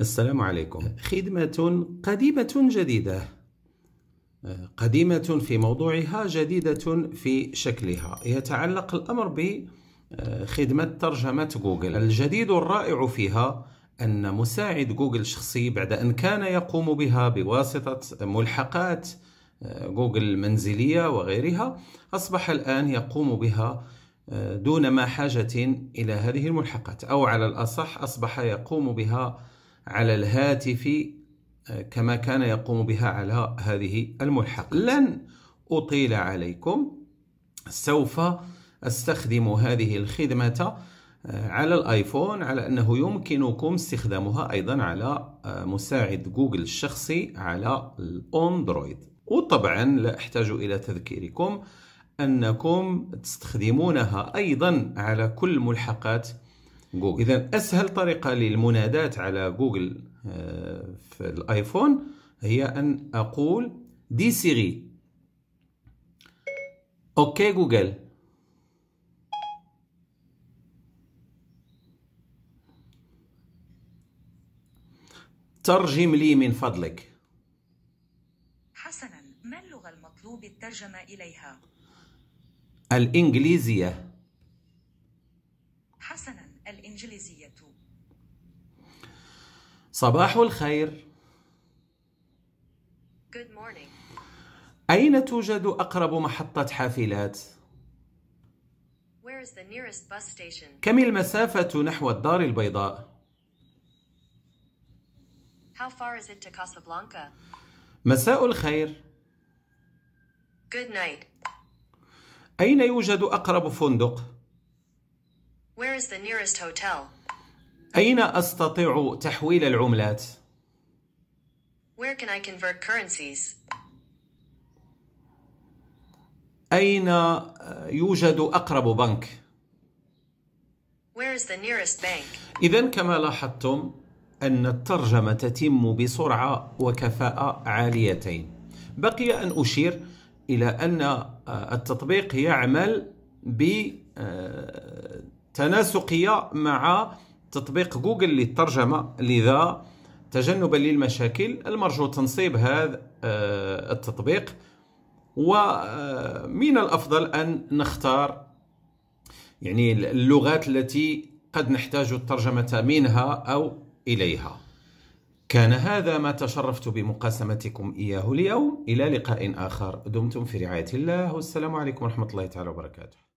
السلام عليكم. خدمة قديمة جديدة. قديمة في موضوعها، جديدة في شكلها. يتعلق الأمر بخدمة آه، ترجمة جوجل. الجديد الرائع فيها أن مساعد جوجل شخصي بعد أن كان يقوم بها بواسطة ملحقات آه، جوجل المنزلية وغيرها، أصبح الآن يقوم بها آه، دون ما حاجة إلى هذه الملحقات، أو على الأصح أصبح يقوم بها على الهاتف آه، كما كان يقوم بها على هذه الملحق لن أطيل عليكم سوف أستخدم هذه الخدمة آه، على الآيفون على أنه يمكنكم استخدامها أيضا على آه، مساعد جوجل الشخصي على الأندرويد وطبعا لا أحتاج إلى تذكيركم أنكم تستخدمونها أيضا على كل ملحقات جوجل اذا اسهل طريقه للمنادات على جوجل آه، في الايفون هي ان اقول دي سيري اوكي جوجل ترجم لي من فضلك حسنا ما اللغه المطلوب الترجمه اليها الانجليزيه الإنجليزية صباح الخير Good morning. أين توجد أقرب محطة حافلات؟ Where is the nearest bus station? كم المسافة نحو الدار البيضاء؟ How far is it to Casablanca? مساء الخير. Good night. أين يوجد أقرب فندق؟ Where is the nearest hotel? أين أستطيع تحويل العملات؟ Where can I convert currencies? أين آه، يوجد أقرب بنك؟ Where is the nearest bank? إذا كما لاحظتم أن الترجمة تتم بسرعة وكفاءة عاليتين. بقي أن أشير إلى أن آه، التطبيق يعمل ب آه، تناسقيه مع تطبيق جوجل للترجمه لذا تجنبا للمشاكل المرجو تنصيب هذا آه، التطبيق ومن آه، الافضل ان نختار يعني اللغات التي قد نحتاج الترجمه منها او اليها كان هذا ما تشرفت بمقاسمتكم اياه اليوم الى لقاء اخر دمتم في رعايه الله والسلام عليكم ورحمه الله تعالى وبركاته